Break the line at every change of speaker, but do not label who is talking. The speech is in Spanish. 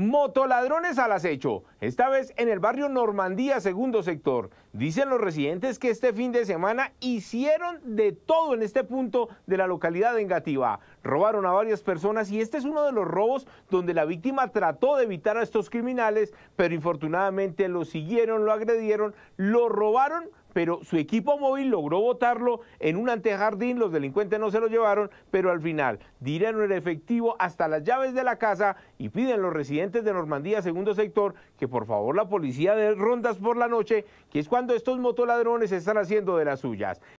Motoladrones al acecho, esta vez en el barrio Normandía, segundo sector. Dicen los residentes que este fin de semana hicieron de todo en este punto de la localidad de Engativá. Robaron a varias personas y este es uno de los robos donde la víctima trató de evitar a estos criminales, pero infortunadamente lo siguieron, lo agredieron, lo robaron, pero su equipo móvil logró botarlo en un antejardín, los delincuentes no se lo llevaron, pero al final dirán el efectivo hasta las llaves de la casa y piden los residentes de Normandía segundo sector que por favor la policía dé rondas por la noche, que es cuando estos motoladrones están haciendo de las suyas.